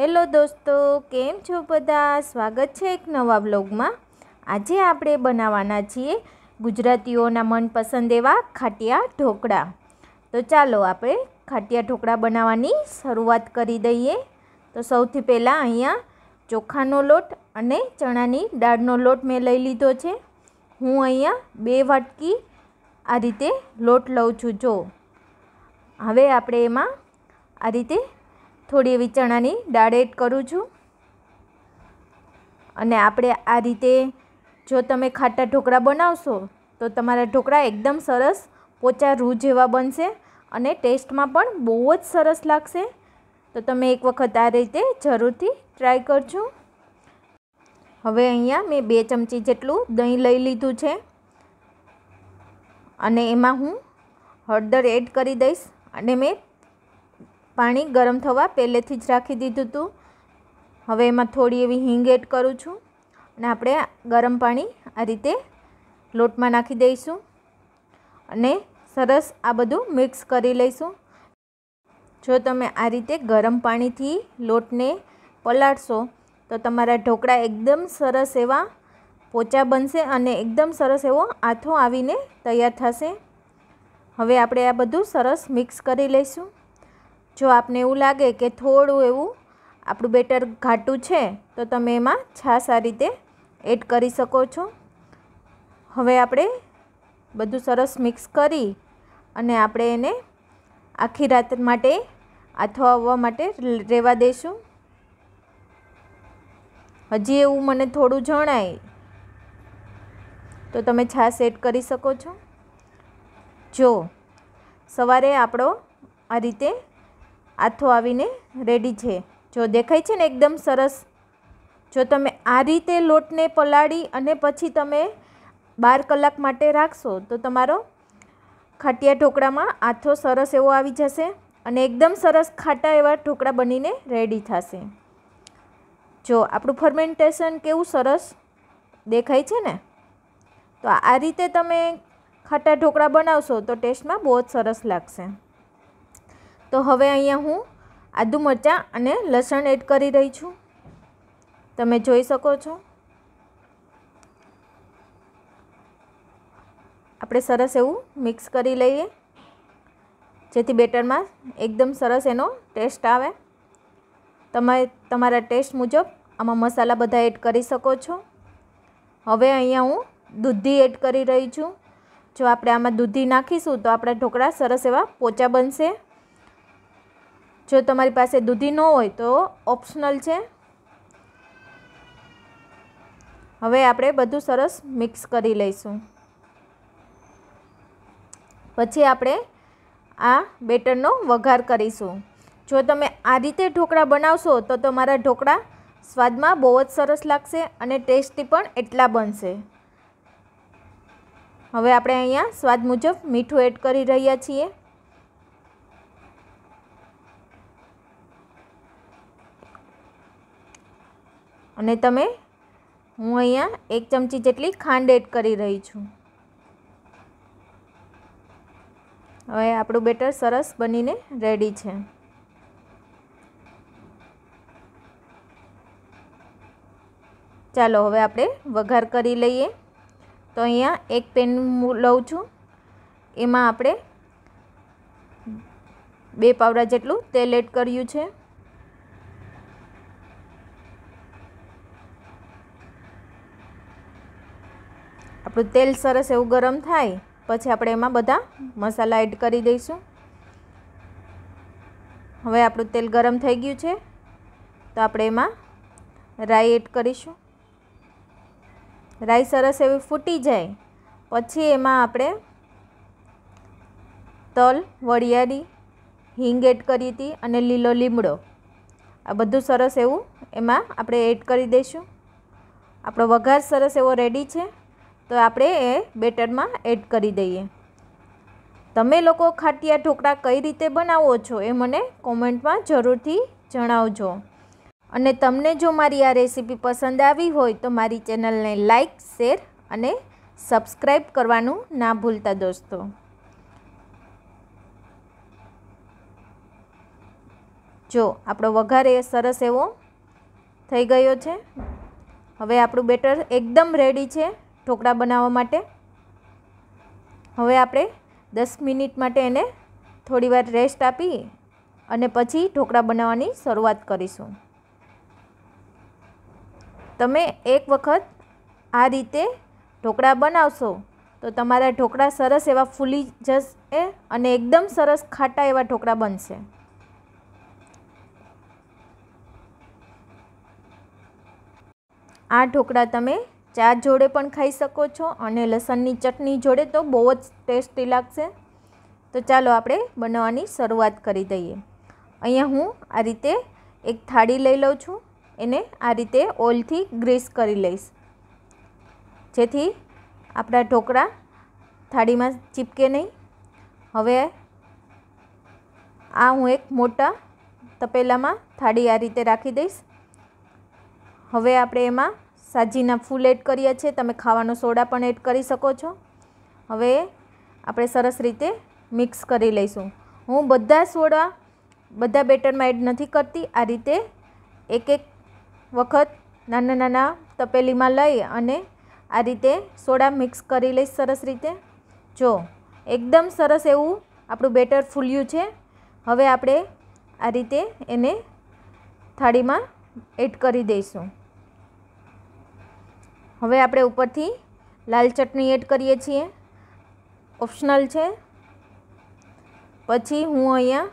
hello દોસ્તો કેમ છો બધા સ્વાગત છે એક નવા બ્લોગમાં આજે આપણે બનાવવાના છીએ ગુજરાતીઓના મનપસંદ એવા ખાટિયા ઢોકળા તો ચાલો આપણે ખાટિયા ઢોકળા બનાવવાની શરૂઆત કરી દઈએ તો સૌથી પહેલાં અહીંયા ચોખાનો લોટ અને ચણાની દાળનો લોટ મેં લઈ લીધો છે હું અહીંયા બે વાટકી આ રીતે લોટ લઉં છું જો હવે આપણે એમાં આ રીતે થોડી એવી ચણાની દાળ એડ કરું છું અને આપણે આ રીતે જો તમે ખાટા ઢોકળા બનાવશો તો તમારા ઢોકળા એકદમ સરસ પોચા રૂ જેવા બનશે અને ટેસ્ટમાં પણ બહુ જ સરસ લાગશે તો તમે એક વખત આ રીતે જરૂરથી ટ્રાય કરજો હવે અહીંયા મેં બે ચમચી જેટલું દહીં લઈ લીધું છે અને એમાં હું હળદર એડ કરી દઈશ અને મેં પાણી ગરમ થવા પહેલેથી જ રાખી દીધું હતું હવે એમાં થોડી એવી હિંગ એડ કરું છું અને આપણે ગરમ પાણી આ રીતે લોટમાં નાખી દઈશું અને સરસ આ બધું મિક્સ કરી લઈશું જો તમે આ રીતે ગરમ પાણીથી લોટને પલાળશો તો તમારા ઢોકળા એકદમ સરસ એવા પોચા બનશે અને એકદમ સરસ એવો આથો આવીને તૈયાર થશે હવે આપણે આ બધું સરસ મિક્સ કરી લઈશું જો આપને એવું લાગે કે થોડું એવું આપણું બેટર ઘાટું છે તો તમે એમાં છાશ આ રીતે એડ કરી શકો છો હવે આપણે બધું સરસ મિક્સ કરી અને આપણે એને આખી રાત માટે આથો આવવા માટે રહેવા દઈશું હજી એવું મને થોડું જણાય તો તમે છાશ એડ કરી શકો છો જો સવારે આપણો આ રીતે આથો આવીને રેડી છે જો દેખાય છે ને એકદમ સરસ જો તમે આ રીતે લોટને પલાળી અને પછી તમે બાર કલાક માટે રાખશો તો તમારો ખાટિયા ઢોકળામાં આથો સરસ એવો આવી જશે અને એકદમ સરસ ખાટા એવા ઢોકળા બનીને રેડી થશે જો આપણું ફર્મેન્ટેશન કેવું સરસ દેખાય છે ને તો આ રીતે તમે ખાટા ઢોકળા બનાવશો તો ટેસ્ટમાં બહુ જ સરસ લાગશે તો હવે અહીંયા હું આદુ મરચાં અને લસણ એડ કરી રહી છું તમે જોઈ શકો છો આપણે સરસ એવું મિક્સ કરી લઈએ જેથી બેટરમાં એકદમ સરસ એનો ટેસ્ટ આવે તમે તમારા ટેસ્ટ મુજબ આમાં મસાલા બધા એડ કરી શકો છો હવે અહીંયા હું દૂધી એડ કરી રહી છું જો આપણે આમાં દૂધી નાખીશું તો આપણા ઢોકળા સરસ એવા પોચા બનશે જો તમારી પાસે દૂધી ન હોય તો ઓપ્શનલ છે હવે આપણે બધું સરસ મિક્સ કરી લઈશું પછી આપણે આ બેટરનો વઘાર કરીશું જો તમે આ રીતે ઢોકળા બનાવશો તો તમારા ઢોકળા સ્વાદમાં બહુ જ સરસ લાગશે અને ટેસ્ટી પણ એટલા બનશે હવે આપણે અહીંયા સ્વાદ મુજબ મીઠું એડ કરી રહ્યા છીએ અને તમે હું અહીંયા એક ચમચી જેટલી ખાંડ એડ કરી રહી છું હવે આપણું બેટર સરસ બનીને રેડી છે ચાલો હવે આપણે વઘાર કરી લઈએ તો અહીંયા એક પેન લઉં છું એમાં આપણે બે પાવડા જેટલું તેલ એડ કર્યું છે આપણું તેલ સરસ એવું ગરમ થાય પછી આપણે એમાં બધા મસાલા એડ કરી દઈશું હવે આપણું તેલ ગરમ થઈ ગયું છે તો આપણે એમાં રાઈ એડ કરીશું રાઈ સરસ એવી ફૂટી જાય પછી એમાં આપણે તલ વરિયાળી હિંગ એડ કરી હતી અને લીલો લીમડો આ બધું સરસ એવું એમાં આપણે એડ કરી દઈશું આપણો વઘાર સરસ એવો રેડી છે તો આપણે એ બેટરમાં એડ કરી દઈએ તમે લોકો ખાટિયા ઢોકળા કઈ રીતે બનાવો છો એ મને કોમેન્ટમાં જરૂરથી જણાવજો અને તમને જો મારી આ રેસીપી પસંદ આવી હોય તો મારી ચેનલને લાઇક શેર અને સબસ્ક્રાઈબ કરવાનું ના ભૂલતા દોસ્તો જો આપણો વઘાર એ સરસ એવો થઈ ગયો છે હવે આપણું બેટર એકદમ રેડી છે ઢોકળા બનાવવા માટે હવે આપણે દસ મિનિટ માટે એને થોડીવાર રેસ્ટ આપી અને પછી ઢોકળા બનાવવાની શરૂઆત કરીશું તમે એક વખત આ રીતે ઢોકળા બનાવશો તો તમારા ઢોકળા સરસ એવા ફૂલી જશે અને એકદમ સરસ ખાટા એવા ઢોકળા બનશે આ ઢોકળા તમે ચા જોડે પણ ખાઈ શકો છો અને લસણની ચટણી જોડે તો બહુ જ ટેસ્ટી લાગશે તો ચાલો આપણે બનાવવાની શરૂઆત કરી દઈએ અહીંયા હું આ રીતે એક થાળી લઈ લઉં છું એને આ રીતે ઓઇલથી ગ્રીસ કરી લઈશ જેથી આપણા ઢોકળા થાળીમાં ચીપકે નહીં હવે આ હું એક મોટા તપેલામાં થાળી આ રીતે રાખી દઈશ હવે આપણે એમાં સાજીના ફૂલ એડ કર્યા છે તમે ખાવાનો સોડા પણ એડ કરી શકો છો હવે આપણે સરસ રીતે મિક્સ કરી લઈશું હું બધા સોડા બધા બેટરમાં એડ નથી કરતી આ રીતે એક એક વખત નાના નાના તપેલીમાં લઈ અને આ રીતે સોડા મિક્સ કરી લઈશ સરસ રીતે જો એકદમ સરસ એવું આપણું બેટર ફૂલ્યું છે હવે આપણે આ રીતે એને થાળીમાં એડ કરી દઈશું હવે આપણે ઉપરથી લાલ ચટણી એડ કરીએ છીએ ઓપ્શનલ છે પછી હું અહીંયા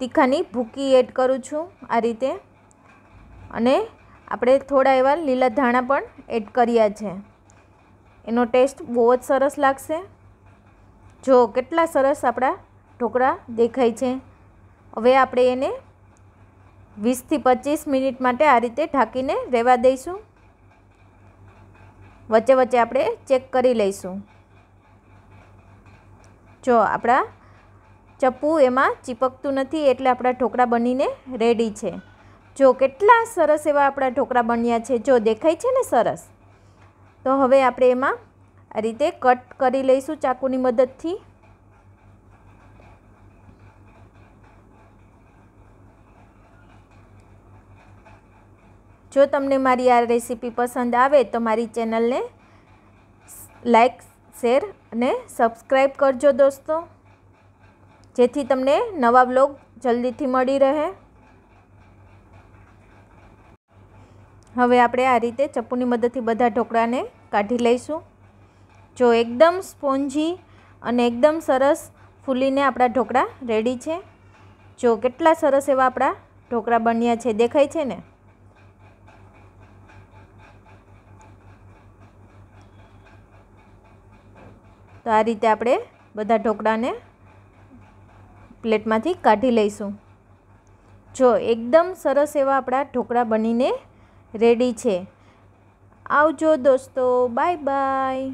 તીખાની ભૂકી એડ કરું છું આ રીતે અને આપણે થોડા એવા લીલા ધાણા પણ એડ કર્યા છે એનો ટેસ્ટ બહુ જ સરસ લાગશે જો કેટલા સરસ આપણા ઢોકળા દેખાય છે હવે આપણે એને વીસથી પચીસ મિનિટ માટે આ રીતે ઢાંકીને રહેવા દઈશું વચ્ચે વચ્ચે આપણે ચેક કરી લઈશું જો આપણા ચપ્પુ એમાં ચીપકતું નથી એટલે આપણા ઢોકળા બનીને રેડી છે જો કેટલા સરસ એવા આપણા ઢોકળા બન્યા છે જો દેખાય છે ને સરસ તો હવે આપણે એમાં આ રીતે કટ કરી લઈશું ચાકુની મદદથી જો તમને મારી આ રેસીપી પસંદ આવે તો મારી ચેનલને લાઈક શેર અને સબસ્ક્રાઈબ કરજો દોસ્તો જેથી તમને નવા બ્લોગ જલ્દીથી મળી રહે હવે આપણે આ રીતે ચપ્પુની મદદથી બધા ઢોકળાને કાઢી લઈશું જો એકદમ સ્પોન્જી અને એકદમ સરસ ફૂલીને આપણા ઢોકળા રેડી છે જો કેટલા સરસ એવા આપણા ઢોકળા બન્યા છે દેખાય છે ને તો આ રીતે આપણે બધા ઢોકળાને પ્લેટમાંથી કાઢી લઈશું જો એકદમ સરસ એવા આપણા ઢોકળા બનીને રેડી છે આવજો દોસ્તો બાય બાય